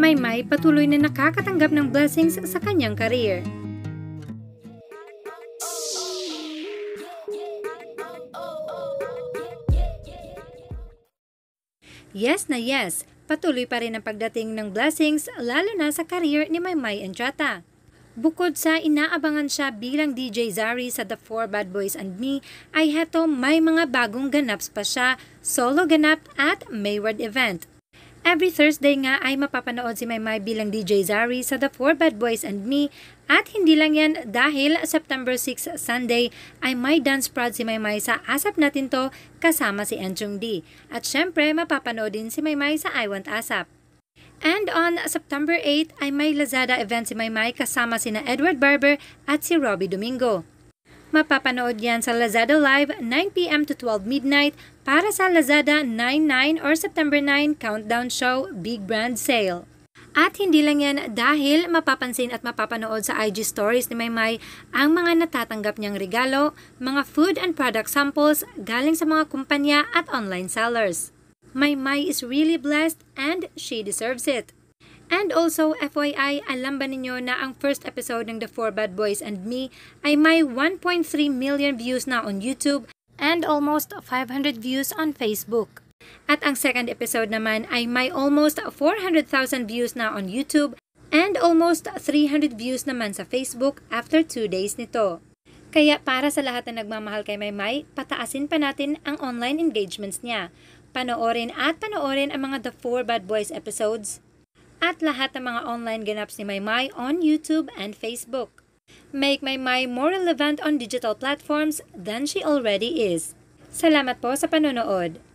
Maymay patuloy na nakakatanggap ng blessings sa kanyang career. Yes na yes, patuloy pa rin ang pagdating ng blessings lalo na sa career ni Maymay Andrata. Bukod sa inaabangan siya bilang DJ Zari sa The Four Bad Boys and Me, ay heto may mga bagong ganaps pa siya, solo ganap at Mayward event. Every Thursday nga ay mapapanood si Maymay bilang DJ Zari sa The Four Bad Boys and Me at hindi lang yan dahil September 6 Sunday ay may dance prod si Maymay sa Asap Natin To kasama si Enchong D. At syempre mapapanood din si Maymay sa I Want Asap. And on September 8 ay may Lazada event si Maymay kasama sina Edward Barber at si Robbie Domingo. Mapapanood yan sa Lazada Live 9pm to 12 midnight para sa Lazada 99 or September 9 Countdown Show Big Brand Sale. At hindi lang yan dahil mapapansin at mapapanood sa IG stories ni Maymay ang mga natatanggap niyang regalo, mga food and product samples galing sa mga kumpanya at online sellers. Maymay is really blessed and she deserves it. And also, FYI, alam ba ninyo na ang first episode ng The Four Bad Boys and Me ay may 1.3 million views na on YouTube and almost 500 views on Facebook. At ang second episode naman ay may almost 400,000 views na on YouTube and almost 300 views naman sa Facebook after 2 days nito. Kaya para sa lahat na nagmamahal kay Maymay, pataasin pa natin ang online engagements niya. Panoorin at panoorin ang mga The Four Bad Boys episodes at lahat ng mga online ganaps ni Maymay on YouTube and Facebook. Make Maymay more relevant on digital platforms than she already is. Salamat po sa panonood!